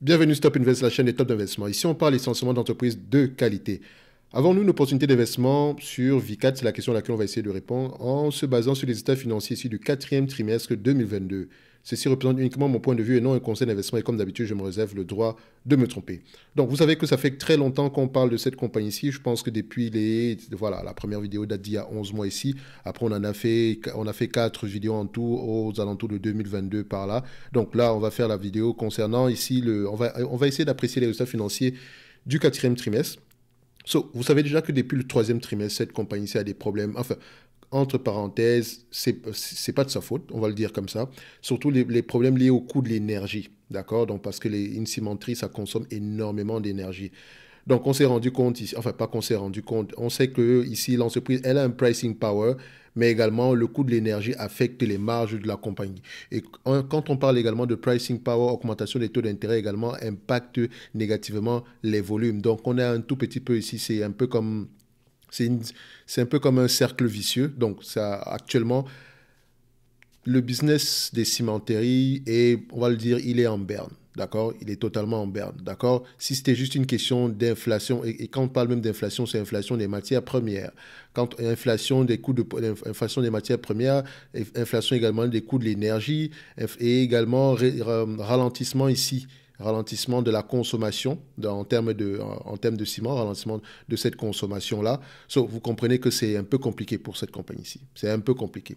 Bienvenue Stop Invest, la chaîne des top d'investissement. Ici, on parle essentiellement d'entreprises de qualité. Avons-nous une opportunité d'investissement sur V4 C'est la question à laquelle on va essayer de répondre en se basant sur les états financiers issus du quatrième trimestre 2022. Ceci représente uniquement mon point de vue et non un conseil d'investissement et comme d'habitude, je me réserve le droit de me tromper. Donc vous savez que ça fait très longtemps qu'on parle de cette compagnie-ci. Je pense que depuis les voilà, la première vidéo date d'il y a 11 mois ici. Après on en a fait on a fait 4 vidéos en tout aux alentours de 2022 par là. Donc là, on va faire la vidéo concernant ici le on va on va essayer d'apprécier les résultats financiers du quatrième trimestre. So, vous savez déjà que depuis le troisième trimestre, cette compagnie-ci a des problèmes. Enfin, entre parenthèses, c'est pas de sa faute, on va le dire comme ça. Surtout les, problèmes liés au coût de l'énergie, d'accord Donc parce que les, une cimenterie, ça consomme énormément d'énergie. Donc on s'est rendu compte ici, enfin pas qu'on s'est rendu compte, on sait que ici l'entreprise, elle a un pricing power, mais également le coût de l'énergie affecte les marges de la compagnie. Et quand on parle également de pricing power, augmentation des taux d'intérêt également impacte négativement les volumes. Donc on a un tout petit peu ici, c'est un peu comme c'est un peu comme un cercle vicieux. Donc, ça, actuellement, le business des cimenteries et on va le dire, il est en berne. D'accord Il est totalement en berne. D'accord Si c'était juste une question d'inflation, et, quand on parle même d'inflation, c'est inflation des matières premières. Quand inflation des coûts de inflation des matières premières, inflation également des coûts de l'énergie et également ralentissement ici ralentissement de la consommation en, termes de, en, ciment, ralentissement de cette consommation-là. vous comprenez que c'est un peu compliqué pour cette compagnie-ci. C'est un peu compliqué.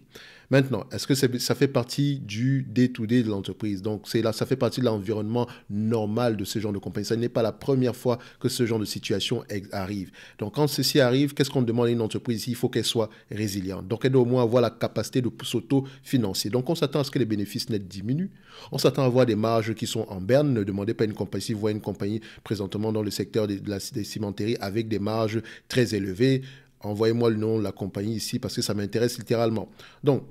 Maintenant, est-ce que ça fait partie du day-to-day de l'entreprise Donc, là, ça fait partie de l'environnement normal de ce genre de compagnie. Ce n'est pas la première fois que ce genre de situation arrive. Donc, quand ceci arrive, qu'est-ce qu'on demande à une entreprise Il faut qu'elle soit résiliente. Donc, elle doit au moins avoir la capacité de s'auto-financer. Donc, on s'attend à ce que les bénéfices nets diminuent on s'attend à voir des marges qui sont en berne. Ne demandez pas une compagnie, si vous voyez une compagnie présentement dans le secteur des, de des cimenteries avec des marges très élevées, envoyez-moi le nom de la compagnie ici parce que ça m'intéresse littéralement. Donc,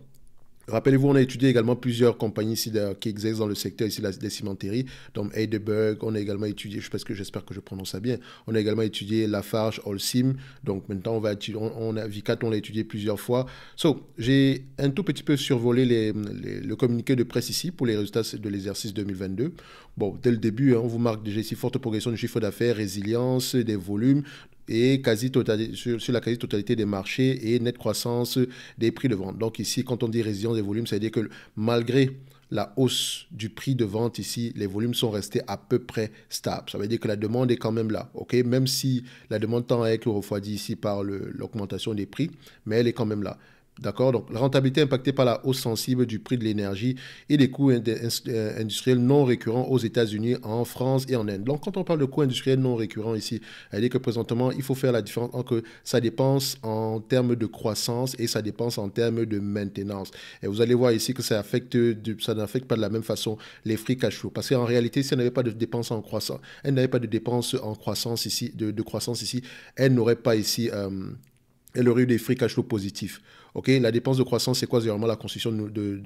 Rappelez-vous, on a étudié également plusieurs compagnies ici qui existent dans le secteur ici des cimenteries, donc Heidelberg. on a également étudié, je pense que j'espère que je prononce ça bien, on a également étudié Lafarge, Holcim, donc maintenant on va on, on a Vicat, on l'a étudié plusieurs fois. So, j'ai un tout petit peu survolé les, le communiqué de presse ici pour les résultats de l'exercice 2022. Bon, dès le début, hein, on vous marque déjà ici forte progression du chiffre d'affaires, résilience des volumes, et quasi sur, la quasi-totalité des marchés et nette croissance des prix de vente. Donc ici, quand on dit résilience des volumes, ça veut dire que malgré la hausse du prix de vente ici, les volumes sont restés à peu près stables. Ça veut dire que la demande est quand même là, ok Même si la demande tend à être refroidie ici par l'augmentation des prix, mais elle est quand même là. D'accord Donc, la rentabilité impactée par la hausse sensible du prix de l'énergie et des coûts euh, industriels non récurrents aux États-Unis, en France et en Inde. Donc, quand on parle de coûts industriels non récurrents ici, elle dit que présentement, il faut faire la différence entre sa dépense en termes de croissance et sa dépense en termes de maintenance. Et vous allez voir ici que ça ça n'affecte pas de la même façon les free cash flow. Parce qu'en réalité, si elle n'avait pas de dépenses en croissance, elle n'avait pas de dépenses en croissance ici, de, croissance ici, elle n'aurait pas ici, euh, elle aurait eu des free cash flow positifs la dépense de croissance, c'est quoi C'est vraiment la construction de,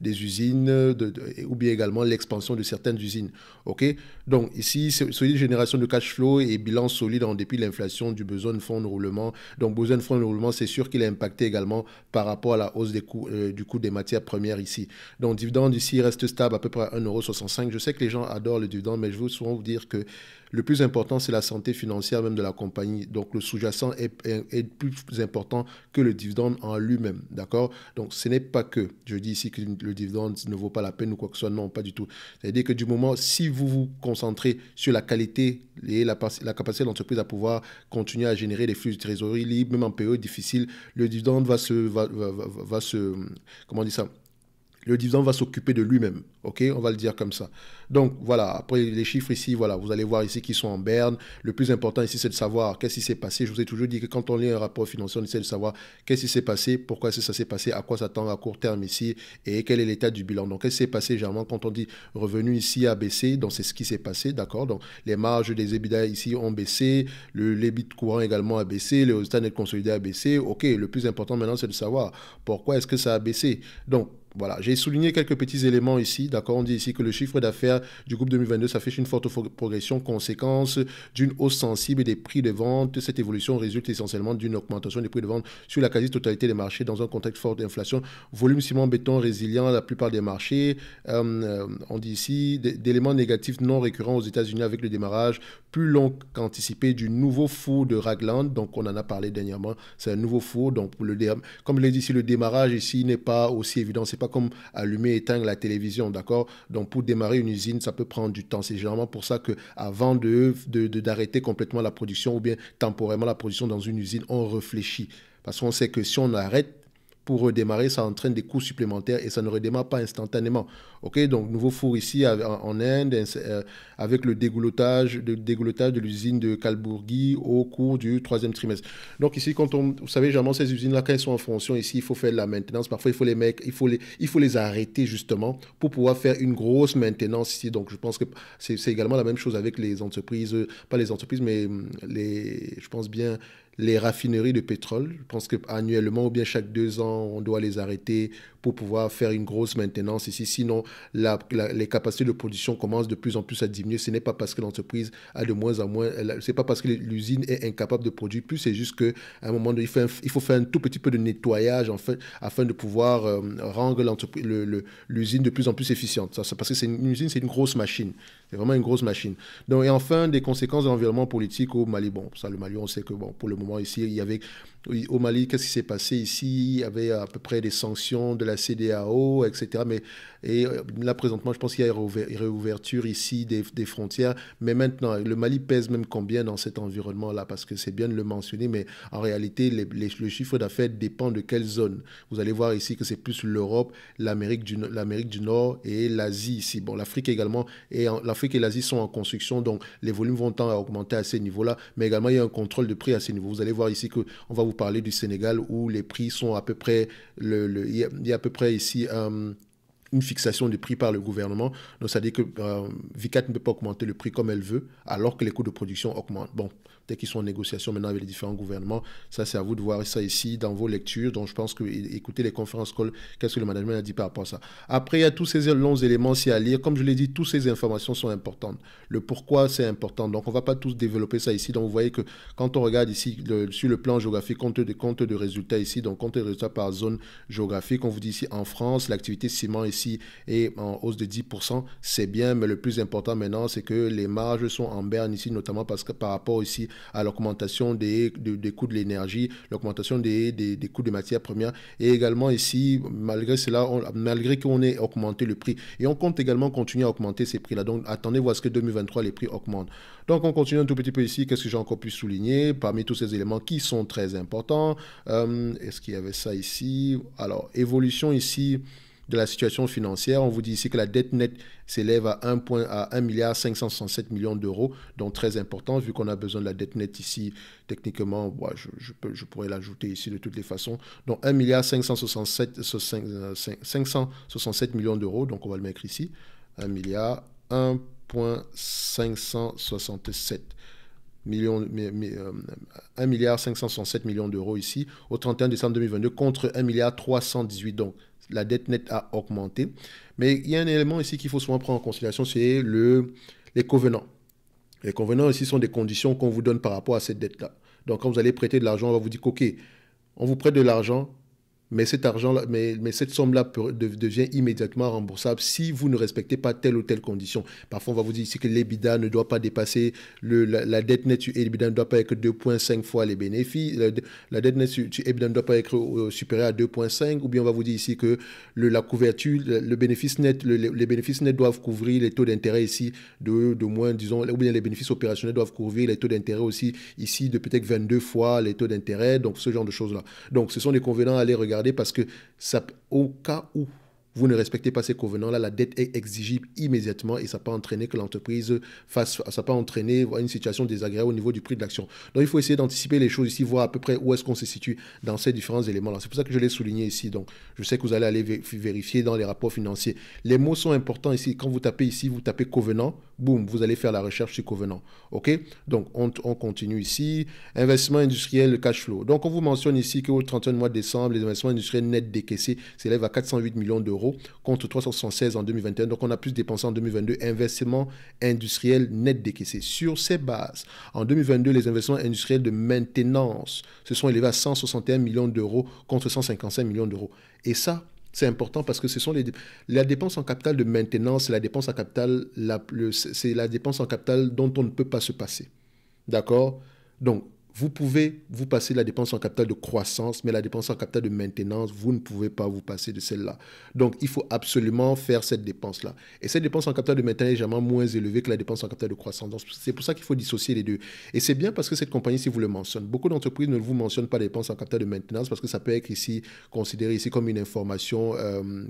des usines, ou bien également l'expansion de certaines usines. Ok, donc ici, solide génération de cash flow et bilan solide en dépit de l'inflation du besoin de fonds de roulement. Donc, besoin de fonds de roulement, c'est sûr qu'il est impacté également par rapport à la hausse des coûts, euh, du coût des matières premières ici. Donc, dividende ici reste stable à peu près à 1,65€. Je sais que les gens adorent le dividende, mais je veux souvent vous dire que le plus important, c'est la santé financière même de la compagnie. Donc, le sous-jacent est, plus important que le dividende en lui-même. D'accord Donc, ce n'est pas que, je dis ici que le dividende ne vaut pas la peine ou quoi que ce soit. Non, pas du tout. C'est-à-dire que du moment, si vous vous concentrez sur la qualité et la, capacité de l'entreprise à pouvoir continuer à générer des flux de trésorerie libres, même en période difficile, le dividende va se, va, va se, comment on dit ça le dividende va s'occuper de lui-même. OK On va le dire comme ça. Donc voilà, après les chiffres ici, voilà, vous allez voir ici qu'ils sont en berne. Le plus important ici, c'est de savoir qu'est-ce qui s'est passé. Je vous ai toujours dit que quand on lit un rapport financier, on essaie de savoir qu'est-ce qui s'est passé, pourquoi ça s'est passé, à quoi s'attendre à court terme ici et quel est l'état du bilan. Donc qu'est-ce qui s'est passé généralement quand on dit revenu ici a baissé, donc c'est ce qui s'est passé, d'accord Donc les marges des EBITDA ici ont baissé, le de courant également a baissé, le résultat net consolidé a baissé. OK, le plus important maintenant, c'est de savoir pourquoi est-ce que ça a baissé. Donc voilà, j'ai souligné quelques petits éléments ici, d'accord On dit ici que le chiffre d'affaires du groupe 2022 s'affiche une forte progression, conséquence d'une hausse sensible des prix de vente. Cette évolution résulte essentiellement d'une augmentation des prix de vente sur la quasi-totalité des marchés dans un contexte fort d'inflation. Volume ciment-béton résilient à la plupart des marchés. Euh, on dit ici d'éléments négatifs non récurrents aux États-Unis avec le démarrage plus long qu'anticipé du nouveau four de Ragland. Donc, on en a parlé dernièrement. C'est un nouveau four. Donc, pour le, comme je l'ai dit, ici, le démarrage ici n'est pas aussi évident, c'est pas comme allumer et éteindre la télévision, d'accord Donc pour démarrer une usine, ça peut prendre du temps. C'est généralement pour ça que avant de d'arrêter complètement la production ou bien temporairement la production dans une usine, on réfléchit. Parce qu'on sait que si on arrête, pour redémarrer, ça entraîne des coûts supplémentaires et ça ne redémarre pas instantanément. Ok, donc nouveau four ici en Inde euh, avec le dégoulotage, dégoulotage de l'usine de Kalburgi au cours du troisième trimestre. Donc ici, quand on, vous savez, généralement ces usines là, quand elles sont en fonction ici, il faut faire de la maintenance. Parfois, il faut les mecs, il faut les, il faut les arrêter justement pour pouvoir faire une grosse maintenance ici. Donc je pense que c'est également la même chose avec les entreprises, pas les entreprises, mais hum, les, je pense bien les raffineries de pétrole. Je pense qu'annuellement ou bien chaque deux ans, on doit les arrêter pour pouvoir faire une grosse maintenance ici. Sinon, les capacités de production commencent de plus en plus à diminuer. Ce n'est pas parce que l'entreprise a de moins en moins, c'est pas parce que l'usine est incapable de produire plus, c'est juste qu'à un moment donné, il faut, faire un tout petit peu de nettoyage afin de pouvoir euh, rendre l'usine de plus en plus efficiente. Ça, parce que c'est une, usine, c'est une grosse machine. C'est vraiment une grosse machine. Donc, et enfin, des conséquences de l'environnement politique au Mali. Bon, ça, le Mali, on sait que bon, pour le ici. Il y avait au Mali, qu'est-ce qui s'est passé ici Il y avait à peu près des sanctions de la CDAO, etc. Mais et euh, là, présentement, je pense qu'il y a réouverture ici des, frontières. Mais maintenant, le Mali pèse même combien dans cet environnement-là Parce que c'est bien de le mentionner, mais en réalité, le chiffre d'affaires dépend de quelle zone. Vous allez voir ici que c'est plus l'Europe, l'Amérique du, du Nord et l'Asie ici. Bon, l'Afrique également. Et l'Afrique et l'Asie sont en construction, donc les volumes vont tendre à augmenter à ces niveaux-là. Mais également, il y a un contrôle de prix à ces niveaux. Vous allez voir ici que on va vous parler du Sénégal où les prix sont à peu près, le, il y a à peu près ici... Euh, une fixation des prix par le gouvernement. Donc, ça dit que euh, Vicat ne peut pas augmenter le prix comme elle veut, alors que les coûts de production augmentent. Bon, dès qu'ils sont en négociation maintenant avec les différents gouvernements. Ça, c'est à vous de voir ça ici dans vos lectures. Donc, je pense que écoutez les conférences call, qu'est-ce que le management a dit par rapport à ça. Après, il y a tous ces longs éléments aussi à lire. Comme je l'ai dit, toutes ces informations sont importantes. Le pourquoi, c'est important. Donc, on ne va pas tous développer ça ici. Donc, vous voyez que quand on regarde ici sur le plan géographique, compte de, compte de résultats ici, donc compte de résultats par zone géographique, on vous dit ici en France, l'activité ciment ici est en hausse de 10%. C'est bien, mais le plus important maintenant, c'est que les marges sont en berne ici, notamment parce que par rapport ici à l'augmentation des, des, coûts de l'énergie, l'augmentation des, des, coûts de matières premières. Et également ici, malgré cela, on, malgré qu'on ait augmenté le prix, et on compte également continuer à augmenter ces prix-là. Donc attendez voir ce que 2023, les prix augmentent. Donc on continue un tout petit peu ici. Qu'est-ce que j'ai encore pu souligner parmi tous ces éléments qui sont très importants euh, Est-ce qu'il y avait ça ici Alors, évolution ici de la situation financière. On vous dit ici que la dette nette s'élève à 1, milliard 567 millions d'euros, donc très important vu qu'on a besoin de la dette nette ici techniquement. je, pourrais l'ajouter ici de toutes les façons. Donc 1 milliard 567, 567 euh, millions d'euros, donc on va le mettre ici. 1 milliard 1.567 millions, 1 euh, milliard millions d'euros ici au 31 décembre 2022 contre 1 milliard 318 donc la dette nette a augmenté. Mais il y a un élément ici qu'il faut souvent prendre en considération, c'est le, les convenants. Les convenants ici sont des conditions qu'on vous donne par rapport à cette dette-là. Donc quand vous allez prêter de l'argent, on va vous dire, OK, on vous prête de l'argent, mais cet argent -là, mais, mais cette somme-là devient immédiatement remboursable si vous ne respectez pas telle ou telle condition. Parfois, on va vous dire ici que l'EBITDA ne doit pas dépasser, la, dette nette sur ne doit pas être 2,5 fois les bénéfices, la, dette nette sur, ne doit pas être euh, supérieure à 2,5, ou bien on va vous dire ici que le, la couverture, le, bénéfice net, les bénéfices nets doivent couvrir les taux d'intérêt ici de, de moins, disons, ou bien les bénéfices opérationnels doivent couvrir les taux d'intérêt aussi ici de peut-être 22 fois les taux d'intérêt, donc ce genre de choses-là. Donc, ce sont des convenants à aller regarder parce que ça, au cas où vous ne respectez pas ces covenants-là, la dette est exigible immédiatement et ça peut entraîner que l'entreprise fasse, ça peut entraîner une situation désagréable au niveau du prix de l'action. Donc il faut essayer d'anticiper les choses ici, voir à peu près où est-ce qu'on se situe dans ces différents éléments-là. C'est pour ça que je l'ai souligné ici. Donc je sais que vous allez aller vérifier dans les rapports financiers. Les mots sont importants ici. Quand vous tapez ici, vous tapez covenant, boum, vous allez faire la recherche sur covenant. OK Donc on, continue ici. Investissement industriel, cash flow. Donc on vous mentionne ici qu'au 31 mois de décembre, les investissements industriels nets décaissés s'élèvent à 408 millions d'euros contre 376 en 2021. Donc on a plus dépensé en 2022 investissement industriel net décaissé. Sur ces bases, en 2022, les investissements industriels de maintenance se sont élevés à 161 millions d'euros contre 155 millions d'euros. Et ça, c'est important parce que ce sont les la dépense en capital de maintenance, la dépense en capital, c'est la dépense en capital dont on ne peut pas se passer. D'accord Donc, vous pouvez vous passer de la dépense en capital de croissance, mais la dépense en capital de maintenance, vous ne pouvez pas vous passer de celle-là. Donc, il faut absolument faire cette dépense-là. Et cette dépense en capital de maintenance est généralement moins élevée que la dépense en capital de croissance. c'est pour ça qu'il faut dissocier les deux. Et c'est bien parce que cette compagnie, si vous le mentionne, beaucoup d'entreprises ne vous mentionnent pas la dépense en capital de maintenance parce que ça peut être ici considéré ici comme une information, euh,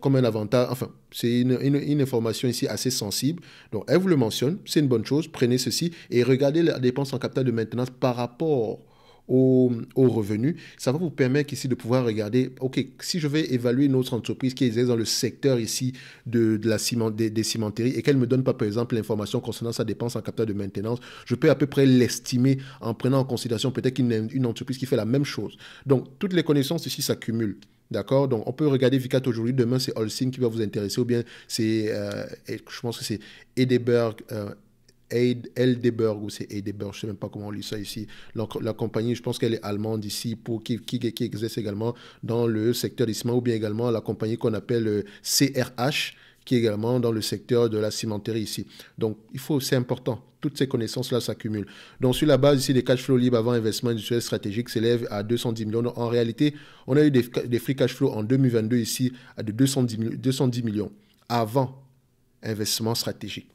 comme un avantage. Enfin, c'est une, information ici assez sensible. Donc, elle vous le mentionne, c'est une bonne chose. Prenez ceci et regardez la dépense en capital de maintenance par rapport aux, revenus, ça va vous permettre ici de pouvoir regarder, OK, si je vais évaluer une autre entreprise qui est dans le secteur ici de, la ciment, des, cimenteries et qu'elle ne me donne pas, par exemple, l'information concernant sa dépense en capital de maintenance, je peux à peu près l'estimer en prenant en considération peut-être une, entreprise qui fait la même chose. Donc, toutes les connaissances ici s'accumulent. D'accord Donc, on peut regarder Vicat aujourd'hui. Demain, c'est Holcim qui va vous intéresser ou bien c'est, euh, je pense que c'est Edeberg. Euh, Eldeberg ou c'est Eldeberg, je ne sais même pas comment on lit ça ici. La, compagnie, je pense qu'elle est allemande ici, pour, qui, qui, existe également dans le secteur du ciment, ou bien également la compagnie qu'on appelle CRH euh, qui est également dans le secteur de la cimenterie ici. Donc, il faut, c'est important. Toutes ces connaissances-là s'accumulent. Donc, sur la base ici des cash flows libres avant investissement industriel stratégique s'élève à 210 millions. en réalité, on a eu des, des free cash flows en 2022 ici à de 210, 210 millions avant investissement stratégique.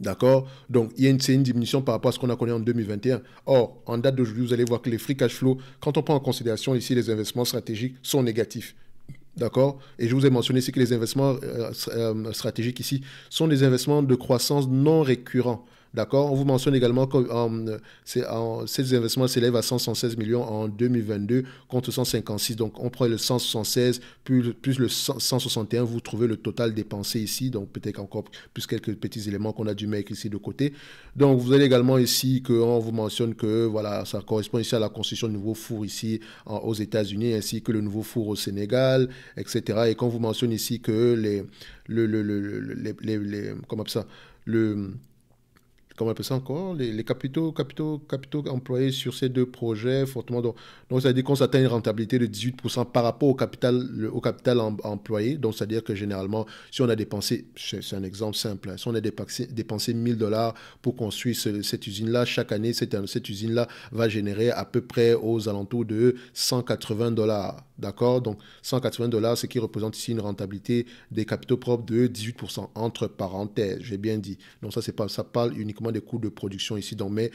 D'accord Donc, il y a une, c'est une diminution par rapport à ce qu'on a connu en 2021. Or, en date d'aujourd'hui, vous allez voir que les free cash flow, quand on prend en considération ici les investissements stratégiques, sont négatifs. D'accord Et je vous ai mentionné ici que les investissements euh, euh, stratégiques ici sont des investissements de croissance non récurrents. D'accord On vous mentionne également que um, um, ces investissements s'élèvent à 116 millions en 2022 contre 156. Donc, on prend le 176 plus, le 161. Vous trouvez le total dépensé ici. Donc, peut-être encore plus quelques petits éléments qu'on a dû mettre ici de côté. Donc, vous avez également ici qu'on vous mentionne que voilà, ça correspond ici à la construction de nouveaux fours ici aux États-Unis ainsi que le nouveau four au Sénégal, etc. Et qu'on vous mentionne ici que les, le, le, le, les comment ça, le comment on appelle ça encore, les, capitaux, capitaux, capitaux employés sur ces deux projets fortement. Donc, ça veut dire qu'on s'atteint une rentabilité de 18% par rapport au capital, capital employé. Donc, ça veut dire que généralement, si on a dépensé, c'est un exemple simple, hein, si on a dépensé, dépensé 1000 dollars pour construire cette usine-là, chaque année, cette, usine-là va générer à peu près aux alentours de 180 dollars. D'accord Donc, 180 dollars, ce qui représente ici une rentabilité des capitaux propres de 18%, entre parenthèses, j'ai bien dit. Donc, ça, c'est pas, ça parle uniquement des coûts de production ici, dans mais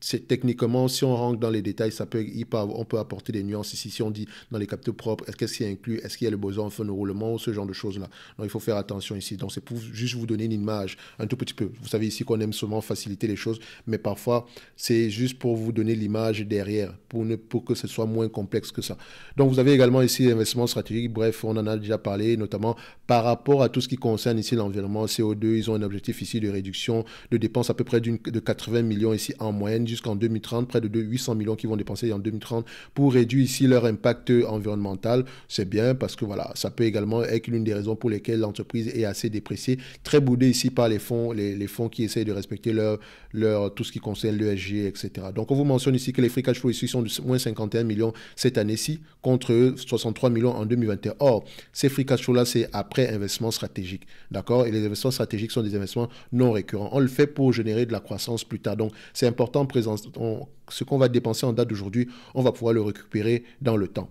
techniquement, si on rentre dans les détails, ça peut, on peut apporter des nuances ici. Si on dit dans les capitaux propres, est-ce qu'il est inclus, est-ce qu'il y a le besoin en fin de roulement ou ce genre de choses-là. Donc, il faut faire attention ici. Donc, c'est pour juste vous donner une image, un tout petit peu. Vous savez ici qu'on aime souvent faciliter les choses, mais parfois, c'est juste pour vous donner l'image derrière, pour, ne, pour que ce soit moins complexe que ça. Donc, vous avez également ici l'investissement stratégique. Bref, on en a déjà parlé, notamment par rapport à tout ce qui concerne ici l'environnement CO2. Ils ont un objectif ici de réduction de dépenses à peu près de 80 millions ici en moyenne jusqu'en 2030, près de 800 millions qui vont dépenser en 2030 pour réduire ici leur impact environnemental. C'est bien parce que voilà, ça peut également être l'une des raisons pour lesquelles l'entreprise est assez dépréciée, très boudée ici par les fonds, les, fonds qui essayent de respecter leur, leur, tout ce qui concerne l'ESG, etc. Donc on vous mentionne ici que les free cash flow ici sont de moins 51 millions cette année-ci contre 63 millions en 2021. Or, ces free cash flow-là, c'est après investissement stratégique. D'accord Et les investissements stratégiques sont des investissements non récurrents. On le fait pour générer de la croissance plus tard. Donc c'est important ce qu'on va dépenser en date d'aujourd'hui, on va pouvoir le récupérer dans le temps.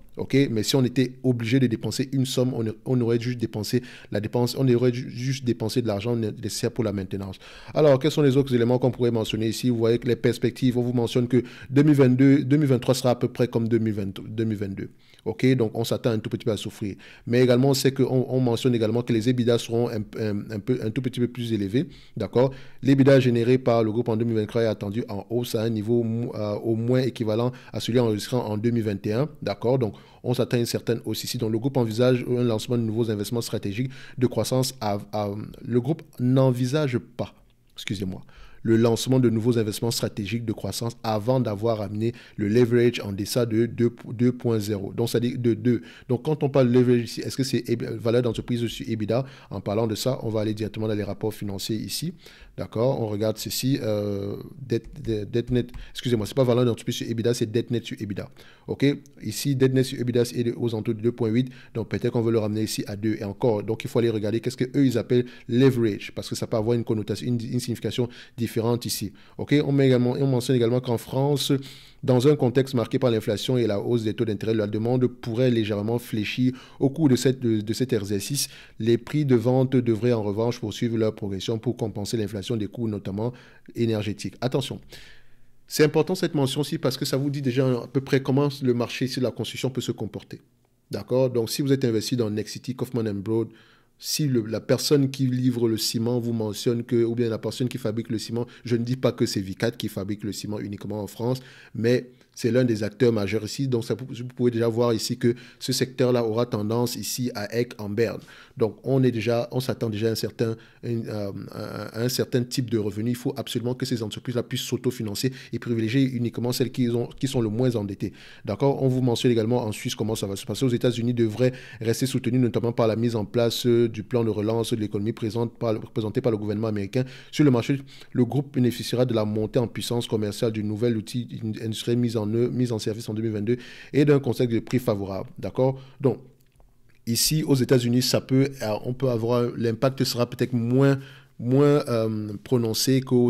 Mais si on était obligé de dépenser une somme, on, aurait juste dépensé la dépense, on aurait juste dépensé de l'argent nécessaire pour la maintenance. Alors, quels sont les autres éléments qu'on pourrait mentionner ici Vous voyez que les perspectives, on vous mentionne que 2022, 2023 sera à peu près comme 2022. Ok, donc on s'attend un tout petit peu à souffrir. Mais également, on sait qu'on on mentionne également que les EBITDA seront un, peu, un tout petit peu plus élevés. D'accord L'EBITDA généré par le groupe en 2023 est attendu en hausse à un niveau au moins équivalent à celui enregistré en 2021. D'accord Donc on s'attend à une certaine hausse ici. Donc, le groupe envisage un lancement de nouveaux investissements stratégiques de croissance. le groupe n'envisage pas, excusez-moi, le lancement de nouveaux investissements stratégiques de croissance avant d'avoir amené le leverage en deçà de 2.0. Donc, ça dit de 2. Donc, quand on parle de leverage ici, est-ce que c'est eh valeur d'entreprise sur EBITDA En parlant de ça, on va aller directement dans les rapports financiers ici. D'accord On regarde ceci, euh, Excusez-moi, ce n'est pas valeur d'entreprise sur EBITDA, c'est debt net sur EBITDA. OK Ici, debt net sur EBITDA est aux alentours de 2,8. Donc, peut-être qu'on veut le ramener ici à 2 et encore. Donc, il faut aller regarder qu'est-ce qu'eux, ils appellent leverage parce que ça peut avoir une connotation, une, signification différente ici. OK on mentionne également qu'en France, dans un contexte marqué par l'inflation et la hausse des taux d'intérêt, la demande pourrait légèrement fléchir au cours de, cette, cet exercice. Les prix de vente devraient en revanche poursuivre leur progression pour compenser l'inflation des coûts, notamment énergétiques. Attention, c'est important cette mention-ci parce que ça vous dit déjà à peu près comment le marché de la construction peut se comporter. D'accord Donc, si vous êtes investi dans City Kaufman Broad, si la personne qui livre le ciment vous mentionne que, ou bien la personne qui fabrique le ciment, je ne dis pas que c'est Vicat qui fabrique le ciment uniquement en France, mais c'est l'un des acteurs majeurs ici. Donc, vous pouvez déjà voir ici que ce secteur-là aura tendance ici à être en Berne. Donc, on est déjà, on s'attend déjà à un certain, euh, un certain type de revenu. Il faut absolument que ces entreprises-là puissent s'autofinancer et privilégier uniquement celles qui, sont le moins endettées. D'accord On vous mentionne également en Suisse comment ça va se passer. Aux États-Unis devrait rester soutenu notamment par la mise en place euh, du plan de relance de l'économie présenté par le gouvernement américain. Sur le marché, le groupe bénéficiera de la montée en puissance commerciale du nouvel outil industriel mis en mise en service en 2022 et d'un contexte de prix favorable. D'accord Donc, ici, aux États-Unis, ça peut, euh, on peut avoir, l'impact sera peut-être moins moins euh, prononcé qu'en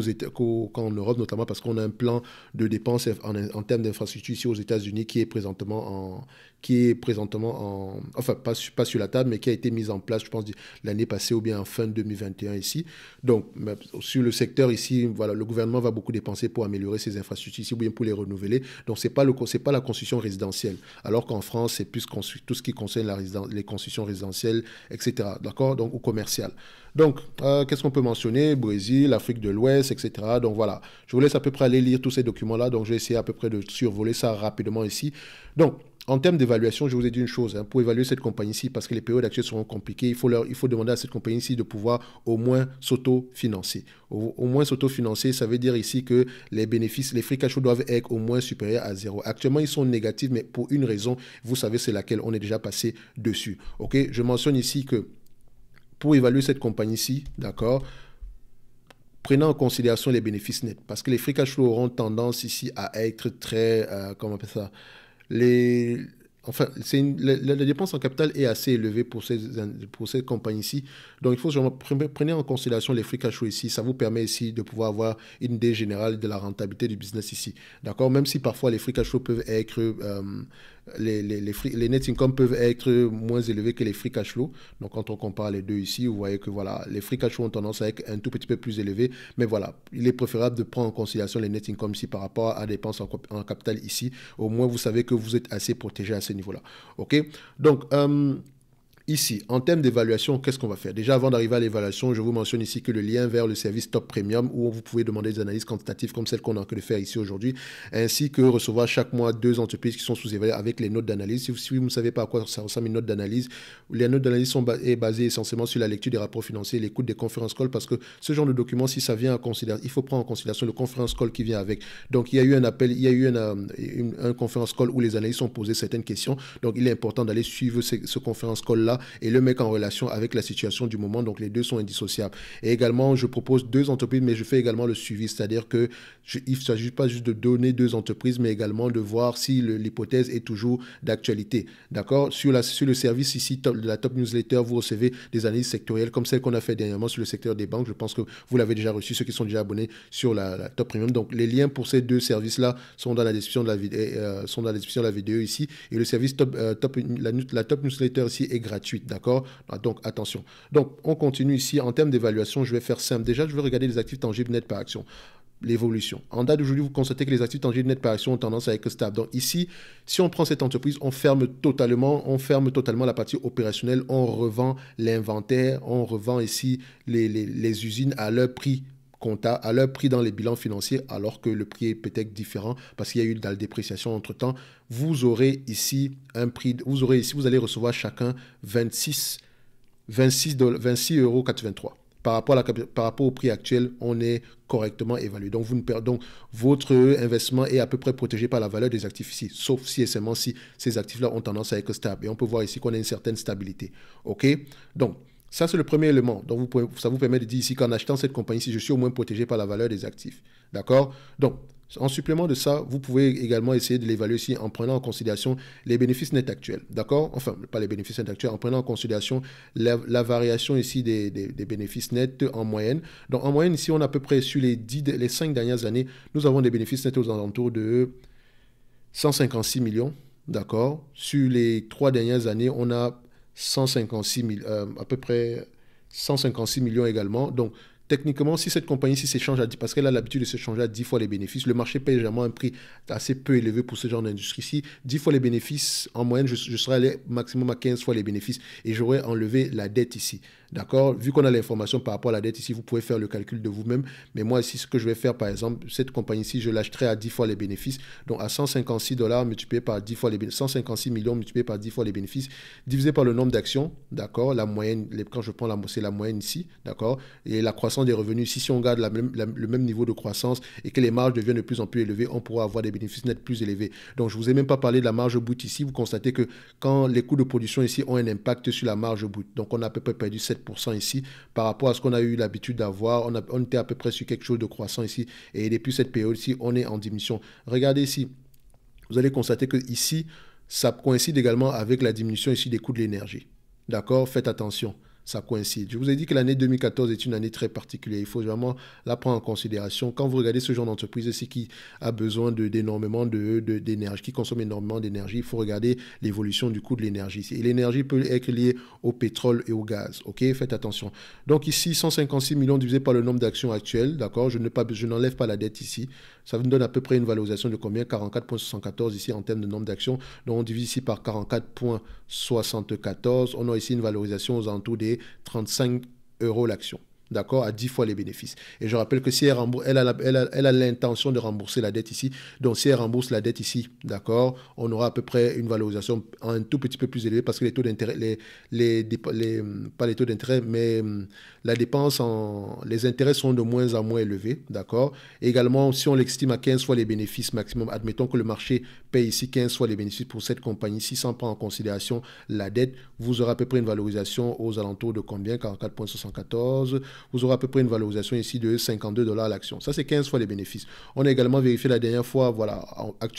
Europe, notamment parce qu'on a un plan de dépenses en, termes d'infrastructures ici aux États-Unis qui est présentement en, qui est présentement en. Enfin, pas, pas sur la table, mais qui a été mise en place, je pense, l'année passée ou bien en fin 2021 ici. Donc, sur le secteur ici, voilà, le gouvernement va beaucoup dépenser pour améliorer ses infrastructures ici ou bien pour les renouveler. Donc, ce n'est pas, le, pas la construction résidentielle. Alors qu'en France, c'est plus tout ce qui concerne la les constructions résidentielles, etc. D'accord Donc, ou commerciales. Donc, euh, qu'est-ce qu'on peut mentionner Brésil, Afrique de l'Ouest, etc. Donc voilà, je vous laisse à peu près aller lire tous ces documents-là. Donc, je vais essayer à peu près de survoler ça rapidement ici. Donc, en termes d'évaluation, je vous ai dit une chose, hein, pour évaluer cette compagnie-ci, parce que les périodes actuelles seront compliquées, il faut, leur, il faut demander à cette compagnie-ci de pouvoir au moins s'auto-financer. Au, moins s'auto-financer, ça veut dire ici que les bénéfices, les free cash flow doivent être au moins supérieurs à zéro. Actuellement, ils sont négatifs, mais pour une raison, vous savez, c'est laquelle on est déjà passé dessus. Ok, Je mentionne ici que pour évaluer cette compagnie-ci, d'accord, prenant en considération les bénéfices nets, parce que les free cash flow auront tendance ici à être très, euh, comment on appelle ça les, enfin, une, la, dépense en capital est assez élevée pour ces, pour ces compagnies-ci donc, il faut prendre prenez en considération les free cash flow ici. Ça vous permet ici de pouvoir avoir une idée générale de la rentabilité du business ici. D'accord Même si parfois les free cash flow peuvent être... Euh, les, les, les, net income peuvent être moins élevés que les free cash flow. Donc, quand on compare les deux ici, vous voyez que voilà, les free cash flow ont tendance à être un tout petit peu plus élevés. Mais voilà, il est préférable de prendre en considération les net income ici par rapport à dépenses en, capital ici. Au moins, vous savez que vous êtes assez protégé à ce niveau-là. OK Donc, euh, Ici, en termes d'évaluation, qu'est-ce qu'on va faire Déjà, avant d'arriver à l'évaluation, je vous mentionne ici que le lien vers le service Top Premium, où vous pouvez demander des analyses quantitatives comme celle qu'on a en train de faire ici aujourd'hui, ainsi que recevoir chaque mois deux entreprises qui sont sous-évaluées avec les notes d'analyse. Si vous, ne savez pas à quoi ça ressemble une note d'analyse, les notes d'analyse sont basées essentiellement sur la lecture des rapports financiers, l'écoute des conférences call, parce que ce genre de document, si ça vient à considérer, il faut prendre en considération le conférence call qui vient avec. Donc, il y a eu un appel, il y a eu un, euh, conférence call où les analystes ont posé certaines questions. Donc, il est important d'aller suivre ce conférence call-là et le mec en relation avec la situation du moment. Donc les deux sont indissociables. Et également, je propose deux entreprises, mais je fais également le suivi, c'est-à-dire que il ne s'agit pas juste de donner deux entreprises, mais également de voir si l'hypothèse est toujours d'actualité. D'accord sur, le service ici de la Top Newsletter, vous recevez des analyses sectorielles comme celle qu'on a fait dernièrement sur le secteur des banques. Je pense que vous l'avez déjà reçu, ceux qui sont déjà abonnés sur la, Top Premium. Donc les liens pour ces deux services-là sont dans la description de la euh, vidéo, ici. Et le service top, euh, la Top Newsletter ici est gratuit d'accord ah, Donc attention. Donc on continue ici. En termes d'évaluation, je vais faire simple. Déjà, je vais regarder les actifs tangibles nets par action l'évolution. En date d'aujourd'hui, vous constatez que les actifs tangibles nets par action ont tendance à être stables. Donc ici, si on prend cette entreprise, on ferme totalement, on ferme totalement la partie opérationnelle, on revend l'inventaire, on revend ici les usines à leur prix à leur prix dans les bilans financiers alors que le prix est peut-être différent parce qu'il y a eu de la dépréciation entre-temps. Vous aurez ici un prix, vous aurez ici, vous allez recevoir chacun 26, 26, 26 euros 83. Par rapport, à par rapport au prix actuel, on est correctement évalué. Donc, vous ne perdons votre investissement est à peu près protégé par la valeur des actifs ici, sauf si et seulement si ces actifs-là ont tendance à être stables. Et on peut voir ici qu'on a une certaine stabilité. OK Donc, ça, c'est le premier élément. Donc, vous ça vous permet de dire ici qu'en achetant cette compagnie, si je suis au moins protégé par la valeur des actifs. D'accord Donc, en supplément de ça, vous pouvez également essayer de l'évaluer aussi en prenant en considération les bénéfices nets actuels. D'accord Enfin, pas les bénéfices nets actuels, en prenant en considération la, variation ici des, bénéfices nets en moyenne. Donc, en moyenne, ici, on a à peu près sur les, 10, les 5 dernières années, nous avons des bénéfices nets aux alentours de 156 millions. D'accord Sur les 3 dernières années, on a 156 euh, à peu près 156 millions également. Donc, techniquement, si cette compagnie si s'échange à 10, parce qu'elle a l'habitude de s'échanger à 10 fois les bénéfices, le marché paye généralement un prix assez peu élevé pour ce genre d'industrie. ci 10 fois les bénéfices, en moyenne, je, je serais allé maximum à 15 fois les bénéfices et j'aurais enlevé la dette ici. D'accord Vu qu'on a l'information par rapport à la dette ici, vous pouvez faire le calcul de vous-même. Mais moi, ici, ce que je vais faire, par exemple, cette compagnie ici je l'achèterai à 10 fois les bénéfices. Donc, à 156 dollars multiplié par 10 fois les bénéfices, 156 millions multiplié par 10 fois les bénéfices, divisé par le nombre d'actions, d'accord La moyenne, quand je prends la, la moyenne ici, d'accord Et la croissance des revenus, si on garde la même, le même niveau de croissance et que les marges deviennent de plus en plus élevées, on pourra avoir des bénéfices nets plus élevés. Donc, je vous ai même pas parlé de la marge bout ici. Vous constatez que quand les coûts de production ici ont un impact sur la marge bout, donc on a à peu près perdu 7 ici par rapport à ce qu'on a eu l'habitude d'avoir. On, on, était à peu près sur quelque chose de croissant ici. Et depuis cette période-ci, on est en diminution. Regardez ici. Vous allez constater que ici, ça coïncide également avec la diminution ici des coûts de l'énergie. D'accord Faites attention ça coïncide. Je vous ai dit que l'année 2014 est une année très particulière. Il faut vraiment la prendre en considération. Quand vous regardez ce genre d'entreprise, c'est qui a besoin d'énormément d'énergie, de, d'énergie, qui consomme énormément d'énergie. Il faut regarder l'évolution du coût de l'énergie. Et l'énergie peut être liée au pétrole et au gaz. OK Faites attention. Donc ici, 156 millions divisé par le nombre d'actions actuelles. D'accord Je n'enlève pas, pas la dette ici. Ça nous donne à peu près une valorisation de combien 44,74 ici en termes de nombre d'actions. Donc on divise ici par 44,74. On a ici une valorisation aux alentours des 35 euros l'action d'accord, à 10 fois les bénéfices. Et je rappelle que si elle, elle, a, l'intention de rembourser la dette ici, donc si elle rembourse la dette ici, d'accord, on aura à peu près une valorisation un tout petit peu plus élevée parce que les taux d'intérêt, les, les, pas les taux d'intérêt, mais hum, la dépense, en, les intérêts sont de moins en moins élevés, d'accord. Également, si on l'estime à 15 fois les bénéfices maximum, admettons que le marché paye ici 15 fois les bénéfices pour cette compagnie, si sans prendre en considération la dette, vous aurez à peu près une valorisation aux alentours de combien 44,74 vous aurez à peu près une valorisation ici de 52 dollars l'action. Ça, c'est 15 fois les bénéfices. On a également vérifié la dernière fois, voilà,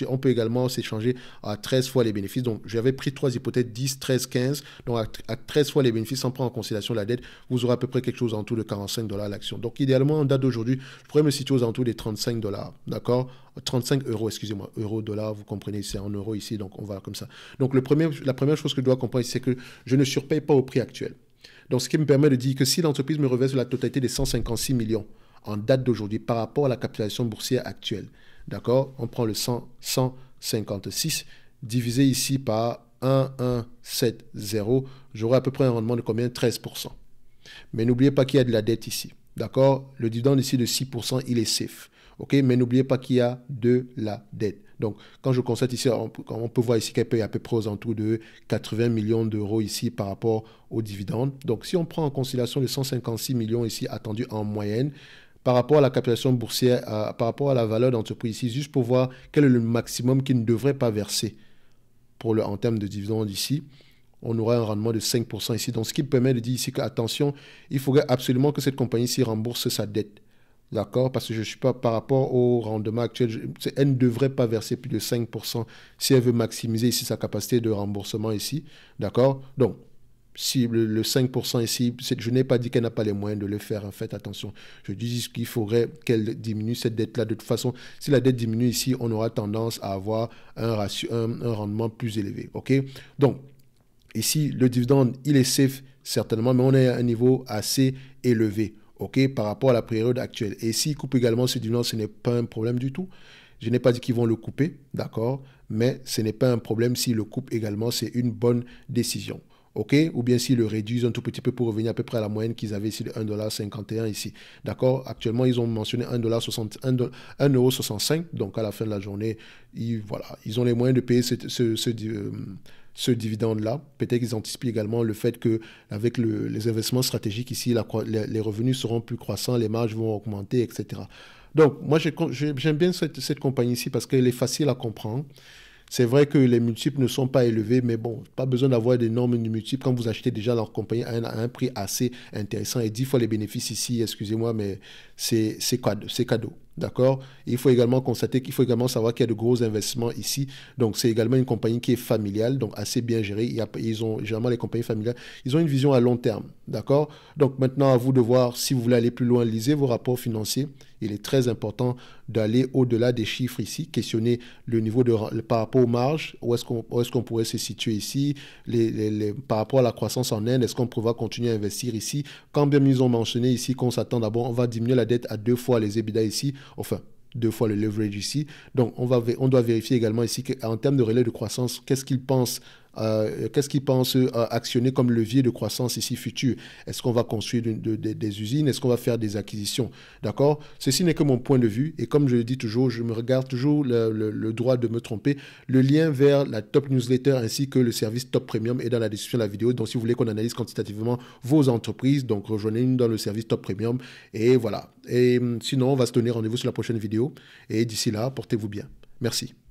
on peut également s'échanger à 13 fois les bénéfices. Donc, j'avais pris trois hypothèses, 10, 13, 15. Donc, à 13 fois les bénéfices, sans prendre en considération la dette, vous aurez à peu près quelque chose en tout de 45 dollars l'action. Donc, idéalement, en date d'aujourd'hui, je pourrais me situer aux alentours des 35 dollars, d'accord 35 euros, excusez-moi, euros, dollars, vous comprenez, c'est en euros ici, donc on va comme ça. Donc, la première chose que je dois comprendre, c'est que je ne surpaye pas au prix actuel. Donc, ce qui me permet de dire que si l'entreprise me reverse la totalité des 156 millions en date d'aujourd'hui par rapport à la capitalisation boursière actuelle, d'accord, on prend le 100, 156 divisé ici par 1, 1, 7, 0, j'aurai à peu près un rendement de combien 13%. Mais n'oubliez pas qu'il y a de la dette ici. D'accord Le dividende ici de 6%, il est safe. OK Mais n'oubliez pas qu'il y a de la dette. Donc, quand je constate ici, on, peut voir ici qu'elle paye à peu près aux alentours de 80 millions d'euros ici par rapport aux dividendes. Donc, si on prend en considération les 156 millions ici attendus en moyenne, par rapport à la capitalisation boursière, par rapport à la valeur d'entreprise ici, juste pour voir quel est le maximum qu'il ne devrait pas verser pour le, en termes de dividendes ici on aurait un rendement de 5% ici. Donc, ce qui permet de dire ici qu'attention, il faudrait absolument que cette compagnie ici rembourse sa dette. D'accord Parce que je ne suis pas par rapport au rendement actuel. elle ne devrait pas verser plus de 5% si elle veut maximiser ici sa capacité de remboursement ici. D'accord Donc, si le, 5% ici, je n'ai pas dit qu'elle n'a pas les moyens de le faire. En fait, attention, je dis qu'il faudrait qu'elle diminue cette dette-là. De toute façon, si la dette diminue ici, on aura tendance à avoir un, un rendement plus élevé. OK Donc, ici, le dividende, il est safe, certainement, mais on est à un niveau assez élevé ok, par rapport à la période actuelle. Et s'ils coupent également du non, ce n'est pas un problème du tout. Je n'ai pas dit qu'ils vont le couper, d'accord, mais ce n'est pas un problème s'ils le coupent également, c'est une bonne décision. OK Ou bien s'ils le réduisent un tout petit peu pour revenir à peu près à la moyenne qu'ils avaient ici de 1,51$ ici. D'accord Actuellement, ils ont mentionné 1,65$. Donc, à la fin de la journée, ils, voilà, ils ont les moyens de payer ce, ce, euh, ce dividende-là. Peut-être qu'ils anticipent également le fait que avec les investissements stratégiques ici, les, revenus seront plus croissants, les marges vont augmenter, etc. Donc, moi, j'aime bien cette, compagnie ici parce qu'elle est facile à comprendre. C'est vrai que les multiples ne sont pas élevés, mais bon, pas besoin d'avoir des normes multiples quand vous achetez déjà leur compagnie à un, prix assez intéressant et 10 fois les bénéfices ici, excusez-moi, mais c'est cadeau. D'accord Il faut également constater qu'il faut également savoir qu'il y a de gros investissements ici. Donc, c'est également une compagnie qui est familiale, donc assez bien gérée. Ils ont, généralement, les compagnies familiales, ils ont une vision à long terme. D'accord Donc, maintenant, à vous de voir si vous voulez aller plus loin, lisez vos rapports financiers, il est très important d'aller au-delà des chiffres ici, questionner le niveau de, par rapport aux marges, où est-ce qu'on est pourrait se situer ici, par rapport à la croissance en Inde, est-ce qu'on pourra continuer à investir ici Quand bien ils ont mentionné ici qu'on s'attend d'abord, on va diminuer la dette à deux fois les EBITDA ici, enfin deux fois le leverage ici. Donc on, va, on doit vérifier également ici qu'en termes de relais de croissance, qu'est-ce qu'ils pensent euh, qu'est-ce qu'ils pensent euh, actionner comme levier de croissance ici futur Est-ce qu'on va construire des usines Est-ce qu'on va faire des acquisitions D'accord Ceci n'est que mon point de vue et comme je le dis toujours, je me regarde toujours le, droit de me tromper. Le lien vers la top newsletter ainsi que le service top premium est dans la description de la vidéo. Donc si vous voulez qu'on analyse quantitativement vos entreprises, donc rejoignez-nous dans le service top premium et voilà. Et hum, sinon, on va se donner rendez-vous sur la prochaine vidéo et d'ici là, portez-vous bien. Merci.